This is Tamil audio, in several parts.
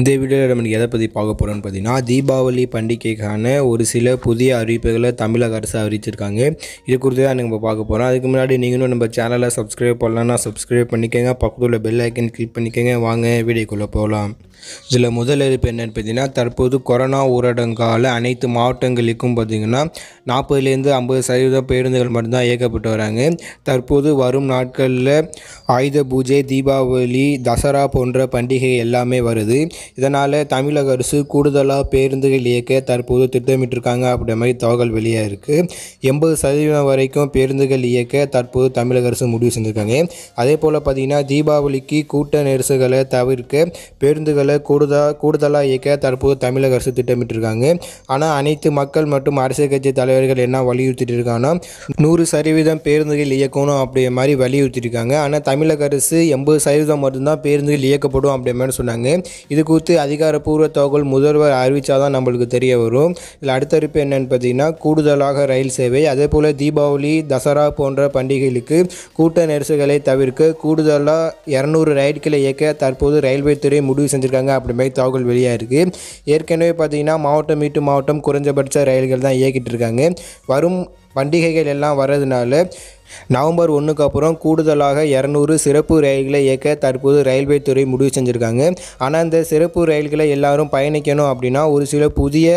இந்த வீடியோவில் நம்ம எதை பற்றி பார்க்க போகிறோம்னு பார்த்தீங்கன்னா தீபாவளி பண்டிகைக்கான ஒரு சில புதிய அறிவிப்புகளை தமிழக அரசு அறிவிச்சிருக்காங்க இது குறித்து தான் நம்ம பார்க்க போகிறோம் அதுக்கு முன்னாடி நீங்களும் நம்ம சேனலை சப்ஸ்கிரைப் பண்ணலன்னா சப்ஸ்கிரைப் பண்ணிக்கோங்க பக்கத்தில் உள்ள பெல் ஐக்கன் கிளிக் பண்ணிக்கோங்க வாங்க வீடியோக்குள்ளே போகலாம் இதில் முதல் அறிவிப்பு என்னென்னு பார்த்தீங்கன்னா தற்போது கொரோனா ஊரடங்கால் அனைத்து மாவட்டங்களுக்கும் பார்த்திங்கன்னா நாற்பதுலேருந்து ஐம்பது சதவீத பேருந்துகள் மட்டும்தான் இயக்கப்பட்டு வராங்க தற்போது வரும் நாட்களில் ஆயுத பூஜை தீபாவளி தசரா போன்ற பண்டிகை எல்லாமே வருது இதனால் தமிழக அரசு கூடுதலாக பேருந்துகள் இயக்க தற்போது திட்டமிட்டிருக்காங்க அப்படின்ற மாதிரி தகவல் வெளியாக இருக்குது எண்பது சதவீதம் வரைக்கும் பேருந்துகள் இயக்க தற்போது தமிழக அரசு முடிவு செஞ்சுருக்காங்க அதே போல் பார்த்திங்கன்னா தீபாவளிக்கு கூட்ட நெரிசுகளை தவிர்க்க பேருந்துகளை கூடுதலாக கூடுதலாக இயக்க தற்போது தமிழக அரசு திட்டமிட்டிருக்காங்க ஆனால் அனைத்து மக்கள் மற்றும் அரசியல் கட்சி தலைவர்கள் என்ன வலியுறுத்திட்டு இருக்காங்கன்னா நூறு சதவீதம் பேருந்துகள் இயக்கணும் அப்படிங்கிற மாதிரி வலியுறுத்திருக்காங்க ஆனால் தமிழக அரசு எண்பது சதவீதம் மட்டும்தான் பேருந்துகள் இயக்கப்படும் அப்படிங்கிற மாதிரி சொன்னாங்க இதுக்கு கூத்து அதிகாரப்பூர்வ தகவல் முதல்வர் தான் நம்மளுக்கு தெரிய வரும் இதில் அடுத்தறிப்பு என்னென்னு பார்த்தீங்கன்னா கூடுதலாக ரயில் சேவை அதே போல் தீபாவளி தசரா போன்ற பண்டிகைகளுக்கு கூட்ட நெரிசல்களை தவிர்க்க கூடுதலாக இரநூறு ரயில்களை இயக்க தற்போது ரயில்வே துறை முடிவு செஞ்சுருக்காங்க அப்படி மாதிரி தகவல் வெளியாக இருக்குது ஏற்கனவே பார்த்தீங்கன்னா மாவட்டம் மீட்டு மாவட்டம் குறைஞ்சபட்ச ரயில்கள் தான் இயக்கிட்டு இருக்காங்க வரும் பண்டிகைகள் எல்லாம் வர்றதுனால நவம்பர் ஒன்றுக்கு அப்புறம் கூடுதலாக இரநூறு சிறப்பு ரயில்களை இயக்க தற்போது ரயில்வே துறை முடிவு செஞ்சுருக்காங்க ஆனால் இந்த சிறப்பு ரயில்களை எல்லாரும் பயணிக்கணும் அப்படின்னா ஒரு சில புதிய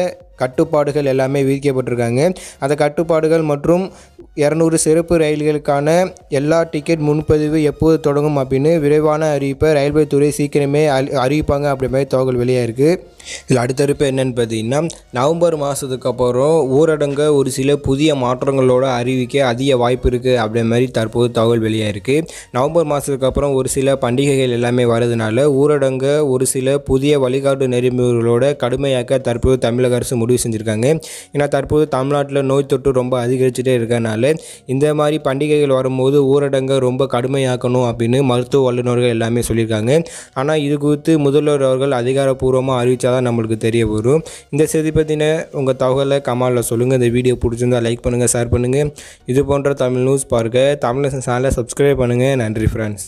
கட்டுப்பாடுகள் எல்லாமே விதிக்கப்பட்டிருக்காங்க அந்த கட்டுப்பாடுகள் மற்றும் இரநூறு சிறப்பு ரயில்களுக்கான எல்லா டிக்கெட் முன்பதிவு எப்போது தொடங்கும் அப்படின்னு விரைவான அறிவிப்பை ரயில்வே துறை சீக்கிரமே அறிவிப்பாங்க அப்படி மாதிரி தகவல் வெளியாக இருக்குது இதில் அடுத்தடுப்பு என்னென்னு பார்த்தீங்கன்னா நவம்பர் மாதத்துக்கு அப்புறம் ஊரடங்க ஒரு சில புதிய மாற்றங்களோட அறிவிக்க அதிக வாய்ப்பு இருக்குது அப்படி மாதிரி தற்போது தகவல் வெளியாக இருக்குது நவம்பர் மாதத்துக்கு அப்புறம் ஒரு சில பண்டிகைகள் எல்லாமே வரதுனால ஊரடங்க ஒரு சில புதிய வழிகாட்டு நெறிமுறைகளோட கடுமையாக்க தற்போது தமிழக அரசு முடிவு செஞ்சுருக்காங்க ஏன்னா தற்போது தமிழ்நாட்டில் நோய் தொற்று ரொம்ப அதிகரிச்சுட்டே இருக்கனால இந்த மாதிரி பண்டிகைகள் வரும்போது ஊரடங்கை ரொம்ப கடுமையாக்கணும் அப்படின்னு மருத்துவ வல்லுநர்கள் எல்லாமே சொல்லியிருக்காங்க ஆனால் இது குறித்து முதல்வர் அவர்கள் அதிகாரப்பூர்வமாக தான் நம்மளுக்கு தெரிய வரும் இந்த செய்தி பற்றின உங்கள் தகவலை கமாலில் சொல்லுங்கள் இந்த வீடியோ பிடிச்சிருந்தால் லைக் பண்ணுங்கள் ஷேர் பண்ணுங்கள் இது போன்ற தமிழ் நியூஸ் பார்க்க தமிழ் சேனலை சப்ஸ்கிரைப் பண்ணுங்கள் நன்றி ஃப்ரெண்ட்ஸ்